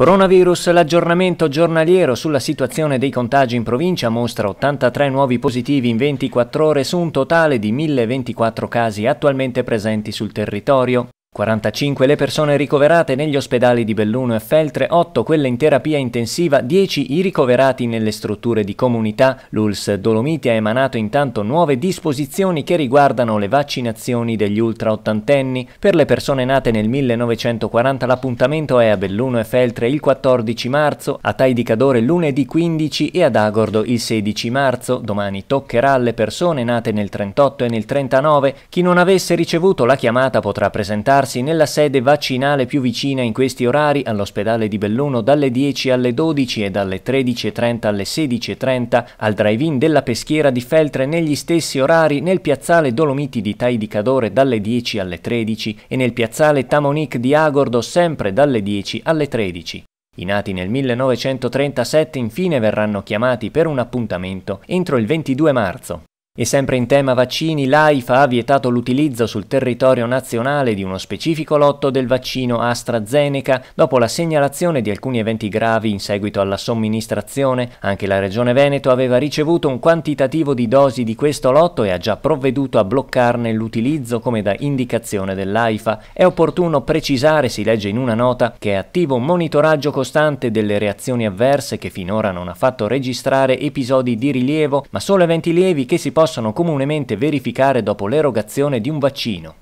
Coronavirus, l'aggiornamento giornaliero sulla situazione dei contagi in provincia mostra 83 nuovi positivi in 24 ore su un totale di 1024 casi attualmente presenti sul territorio. 45 le persone ricoverate negli ospedali di Belluno e Feltre, 8 quelle in terapia intensiva, 10 i ricoverati nelle strutture di comunità. L'ULS Dolomiti ha emanato intanto nuove disposizioni che riguardano le vaccinazioni degli ultraottantenni. Per le persone nate nel 1940 l'appuntamento è a Belluno e Feltre il 14 marzo, a Tai di Cadore lunedì 15 e ad Agordo il 16 marzo. Domani toccherà alle persone nate nel 38 e nel 39. Chi non avesse ricevuto la chiamata potrà presentare recarsi nella sede vaccinale più vicina in questi orari all'ospedale di Belluno dalle 10 alle 12 e dalle 13.30 alle 16.30, al drive-in della peschiera di Feltre negli stessi orari nel piazzale Dolomiti di Tai di Cadore dalle 10 alle 13 e nel piazzale Tamonic di Agordo sempre dalle 10 alle 13. I nati nel 1937 infine verranno chiamati per un appuntamento entro il 22 marzo. E sempre in tema vaccini, l'AIFA ha vietato l'utilizzo sul territorio nazionale di uno specifico lotto del vaccino AstraZeneca dopo la segnalazione di alcuni eventi gravi in seguito alla somministrazione. Anche la Regione Veneto aveva ricevuto un quantitativo di dosi di questo lotto e ha già provveduto a bloccarne l'utilizzo come da indicazione dell'AIFA. È opportuno precisare, si legge in una nota, che è attivo un monitoraggio costante delle reazioni avverse che finora non ha fatto registrare episodi di rilievo, ma solo eventi lievi che si possono possono comunemente verificare dopo l'erogazione di un vaccino.